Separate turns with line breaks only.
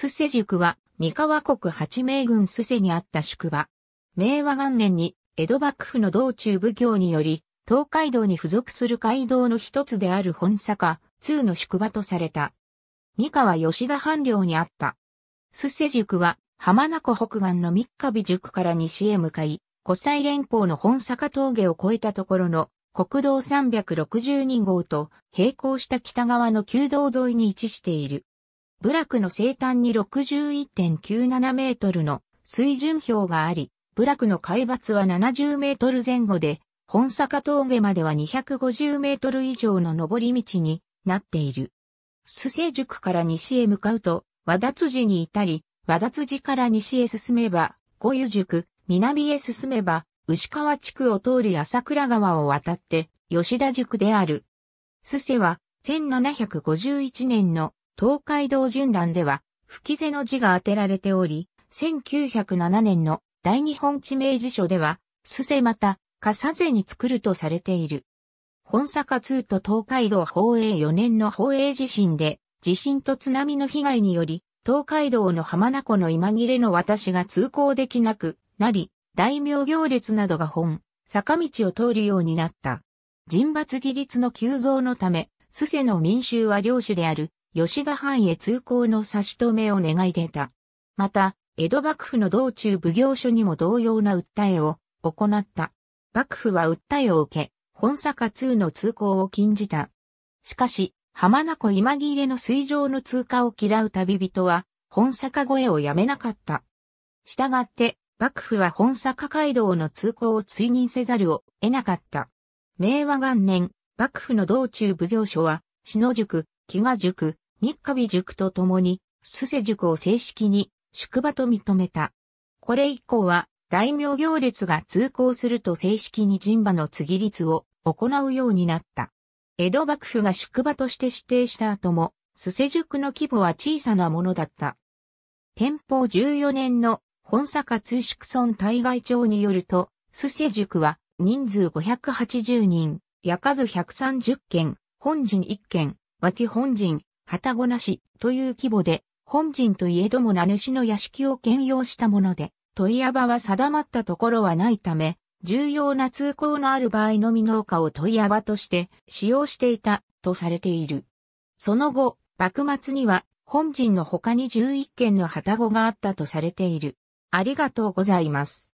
スせ塾は、三河国八名郡すせにあった宿場。明和元年に、江戸幕府の道中奉行により、東海道に付属する街道の一つである本坂、通の宿場とされた。三河吉田藩領にあった。スせ。塾は、浜名湖北岸の三日日塾から西へ向かい、古西連邦の本坂峠を越えたところの、国道362号と並行した北側の旧道沿いに位置している。部落の西端に61.97メートルの水準表があり、部落の海抜は70メートル前後で、本坂峠までは250メートル以上の登り道になっている。須勢塾から西へ向かうと、和田辻に至り、和田辻から西へ進めば、五湯塾、南へ進めば、牛川地区を通り朝倉川を渡って、吉田塾である。須勢は、1751年の東海道巡覧では、吹き瀬の字が当てられており、1907年の大日本地名辞書では、すせまた、かさぜに作るとされている。本坂通と東海道宝永4年の宝永地震で、地震と津波の被害により、東海道の浜名湖の今切れの私が通行できなくなり、大名行列などが本、坂道を通るようになった。人抜義律の急増のため、すせの民衆は領主である吉田藩へ通行の差し止めを願い出た。また、江戸幕府の道中奉行所にも同様な訴えを行った。幕府は訴えを受け、本坂通の通行を禁じた。しかし、浜名湖今切れの水上の通過を嫌う旅人は、本坂越えをやめなかった。したがって、幕府は本坂街道の通行を追認せざるを得なかった。明和元年、幕府の道中奉行所は、篠宿、木賀宿、三日日、塾と共に、須瀬塾を正式に宿場と認めた。これ以降は、大名行列が通行すると正式に人馬の継ぎ率を行うようになった。江戸幕府が宿場として指定した後も、須瀬塾の規模は小さなものだった。天保14年の本坂通宿村対外町によると、須瀬塾は人数580人、夜数130件、本陣1件、脇本陣、旗子なしという規模で、本陣といえども名主の屋敷を兼用したもので、問屋場は定まったところはないため、重要な通行のある場合のみ農家を問屋場として使用していたとされている。その後、幕末には本陣の他に11件の旅籠があったとされている。ありがとうございます。